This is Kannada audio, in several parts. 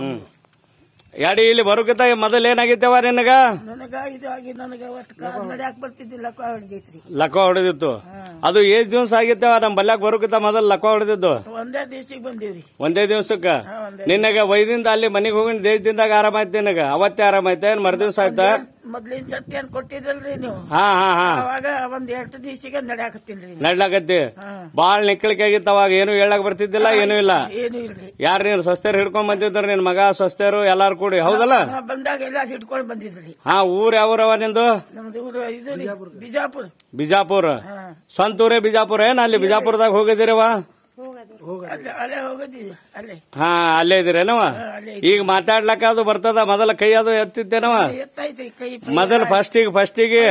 ಹ್ಮ್ ಯಾಡಿ ಇಲ್ಲಿ ಬರೋಕಿಂತ ಮೊದಲ ಏನಾಗಿದ್ದೇವ ನಿನಗ ನನಗ ಲಕ್ಕ ಹೊಡೆದಿತ್ತು ಅದು ಏಜ್ ದಿವಸ ಆಗಿದ್ದವ ನಮ್ ಬಲ್ಯಾಕ ಬರೋಕಿಂತ ಮೊದಲ ಲಕ ಹೊಡೆದಿದ್ದು ಒಂದೇ ದಿವಸಕ್ಕೆ ಬಂದಿವ್ರಿ ಒಂದೇ ದಿವ್ಸಕ್ಕ ನಿನಗ ವೈದಿಂದ ಅಲ್ಲಿ ಮನೆಗೆ ಹೋಗಿ ದೇಶದಿಂದಾಗ ಆಯ್ತು ನಿನಗ ಅವತ್ತೇ ಆರಾಮ ಏನ್ ಮರು ದಿವ್ಸ ಆಯ್ತಾ ಮೊದ್ಲಿನ ಸಟ್ಟಿ ಕೊಟ್ಟಿದ್ರಿ ನೀವು ಹಾ ಹಾ ಹಾ ಅವಾಗ ಒಂದ್ ಎರಡು ದಿವಸಿಗೆ ನಡ್ಯಾಕತ್ತೀನ್ರಿ ನಡ್ಲಾಕತ್ತಿ ಬಾಳ್ ನಿಕ್ಕಳಿಕೆ ಆಗಿತ್ತು ಅವಾಗ ಏನು ಹೇಳಕ್ ಬರ್ತಿದ್ದಿಲ್ಲ ಏನು ಇಲ್ಲ ಏನು ಇಲ್ರಿ ಯಾರು ನೀನು ಸ್ವಸ್ಥರು ಹಿಡ್ಕೊಂಡ್ ಬಂದಿದ್ರು ನಿನ್ ಮಗ ಸ್ವಸ್ಥರು ಎಲ್ಲಾರು ಕೂಡಿ ಹೌದಲ್ಲ ಬಂದಾಗ ಎಲ್ಲ ಹಿಡ್ಕೊಂಡ್ ಬಂದಿದ್ರಿ ಹಾ ಊರ್ ಊರವ ನಿಂದು ಬಿಜಾಪುರ್ ಊರು ಬಿಜಾಪುರ ಬಿಜಾಪುರ ಹಾ. ಸ್ವಂತ ಊರೇ ಬಿಜಾಪುರ ಏನ್ ಅಲ್ಲಿ ಬಿಜಾಪುರದಾಗ ಹೋಗಿದ್ದೀರವ ಅಲ್ಲೇ- ಅಲ್ಲೇ ಅಲ್ಲೇ ಹಾ ಅಲ್ಲೇ ಇದೀರೇನವ ಈಗ ಮಾತಾಡ್ಲಕ್ಕ ಅದು ಬರ್ತದ ಮೊದಲ ಕೈ ಅದು ಎತ್ತಿದ್ದೇನವ ಮೊದಲ ಫಸ್ಟಿಗೆ ಫಸ್ಟಿಗೆ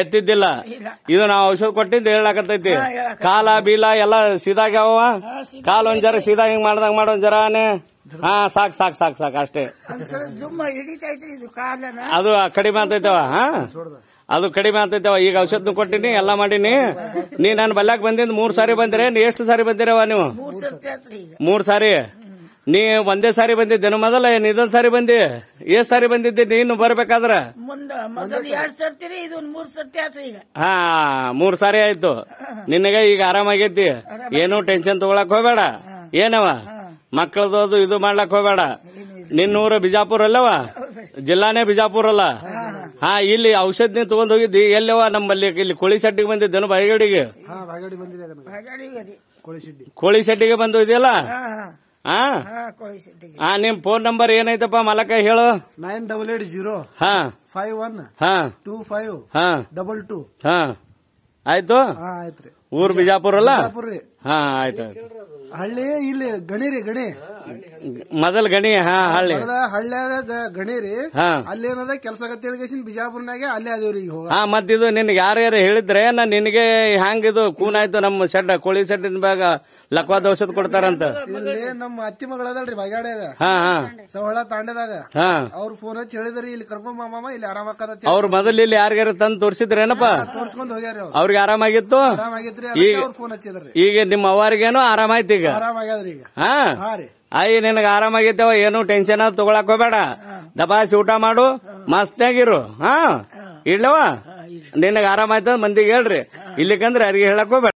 ಎತ್ತಿದ್ದಿಲ್ಲ ಇದು ನಾವು ಔಷಧ ಕೊಟ್ಟಿದ್ದು ಹೇಳಕತ್ತೈತಿ ಕಾಲ ಬೀಲ ಎಲ್ಲ ಸೀದಾಗ್ಯಾವ ಕಾಲ ಒಂದ್ ಜರ ಸೀದಾ ಹಿಂಗ್ ಮಾಡ್ದಂಗ ಮಾಡೋ ಜರಾನೆ ಹಾ ಸಾಕ್ ಸಾಕ್ ಸಾಕ್ ಸಾಕ್ ಅಷ್ಟೇ ಅದು ಕಡಿಮೆ ಅಂತೈತವ ಹಾ ಅದು ಕಡಿಮೆ ಆಗ್ತೈತವ ಈಗ ಔಷಧ ಕೊಟ್ಟಿನಿ ಎಲ್ಲಾ ಮಾಡೀನಿ ನೀ ನಾನು ಬಲ್ಯಾಕ್ ಬಂದಿಂದ ಮೂರ್ ಸಾರಿ ಬಂದಿರೇನ್ ಎಷ್ಟು ಸಾರಿ ಬಂದಿರವ ನೀವು ಮೂರ್ ಸಾರಿ ನೀ ಒಂದೇ ಸಾರಿ ಬಂದಿದ್ದೇನು ಮೊದಲ ಇದೊಂದ್ ಸಾರಿ ಬಂದಿ ಏ ಸಾರಿ ಬಂದಿದ್ದೆ ನೀನು ಬರ್ಬೇಕಾದ್ರ ಹಾ ಮೂರ್ ಸಾರಿ ಆಯ್ತು ನಿನಗ ಈಗ ಆರಾಮಾಗೈತಿ ಏನು ಟೆನ್ಷನ್ ತಗೊಳಕ್ ಹೋಗ್ಬೇಡ ಏನವ ಮಕ್ಕಳದು ಇದು ಮಾಡ್ಲಕ್ ಹೋಗ್ಬೇಡ ನಿನ್ನೂರು ಬಿಜಾಪುರ ಅಲ್ಲವ ಜಿಲ್ಲಾನೇ ಬಿಜಾಪುರ ಅಲ್ಲ ಹಾ ಇಲ್ಲಿ ಔಷಧ ನೀನ್ ತಗೊಂಡ್ ಹೋಗಿದ್ದಿ ಎಲ್ಲವ ನಮ್ಮಲ್ಲಿ ಇಲ್ಲಿ ಕೋಳಿ ಶೆಟ್ಟಿಗೆ ಬಂದಿದ್ದೇನು ಬಾಯಿಗಡಿಗೆ ಕೋಳಿ ಶೆಟ್ಟಿಗೆ ಬಂದು ಇದೆಯಲ್ಲ ಹಾ ನಿಮ್ ಫೋನ್ ನಂಬರ್ ಏನೈತಪ್ಪ ಮಲಕ ಹೇಳು ನೈನ್ ಡಬಲ್ ಏಟ್ ಜೀರೋ ಹಾ ಫೈವ್ ಒನ್ ಹಾ ಟೂ ಫೈವ್ ಹಾ ಡಬಲ್ ಟೂ ಹಾ ಆಯ್ತು ಊರ್ ಬಿಜಾಪುರ ಅಲ್ಲ ಹಾ ಆಯ್ತು ಹಳ್ಳಿ ಇಲ್ಲಿ ಗಣಿ ರೀ ಗಣಿ ಮೊದಲ ಗಣಿ ಹಾ ಹಳ್ಳಿ ಹಳ್ಳ್ಯಾಗ ಗಣಿ ರೀ ಅಲ್ಲಿ ಏನದ ಕೆಲಸ ಬಿಜಾಪುರ್ನಾಗೆ ಅಲ್ಲೇ ಅದೇವ್ರಿ ಹಾ ಹಾ ಇದು ನಿನ್ಗೆ ಯಾರ್ಯಾರು ಹೇಳಿದ್ರೆ ನಾ ಇದು ಖೂನ್ ಆಯ್ತು ನಮ್ಮ ಶೆಡ್ ಕೋಳಿ ಶೆಡ್ಡಿನ ಬಾಗ ಲಕ್ವಾದ ಔಷಧ ಕೊಡ್ತಾರಂತ ಇಲ್ಲಿ ನಮ್ಮ ಅತ್ತಿ ಮಗಳದಲ್ರಿ ಹಾ ಸವಳ ತಾಂಡದಾಗ ಅವ್ರ ಫೋನ್ ಹಚ್ಚಿ ಹೇಳಿದ್ರಿ ಇಲ್ಲಿ ಕರ್ಕೊಂಡ್ ಮಾಮ ಇಲ್ಲಿ ಆರಾಮ ಅವ್ರ ಮೊದಲು ಇಲ್ಲಿ ಯಾರಿಗಾರ ತಂದು ಏನಪ್ಪ ತೋರ್ಸ್ಕೊಂಡ್ ಹೋಗ್ಯಾರ ಅವ್ರಿಗೆ ಆರಾಮಾಗಿತ್ತು ಆರಾಮಾಗಿತ್ರಿ ಈಗ ಫೋನ್ ಹಚ್ಚಿದ್ರಿ ಈಗ ನಿಮ್ಮ ಅವರಿಗೇನು ಆರಾಮಾಯ್ತು ಈಗ ಆರಾಮಾಗ್ಯಾದ್ರಿ ಈಗ ಹಾ ರೀ ಅಯ್ಯ ನಿನಗ ಆರಾಮಾಗಿದ್ದೇವ ಏನು ಟೆನ್ಷನ್ ತಗೊಳಕ್ ಹೋಗ್ಬೇಡ ದಬಾಸಿ ಊಟ ಮಾಡು ಮಸ್ತಾಗಿರು ಹಾ ಇಡ್ಲವ ನಿನಗ ಆರಾಮಾಯ್ತದ ಮಂದಿಗೆ ಹೇಳ್ರಿ ಇಲ್ಲಿಕಂದ್ರೆ ಅರಿಗೆ ಹೇಳಕ್ ಹೋಗ್ಬೇಡ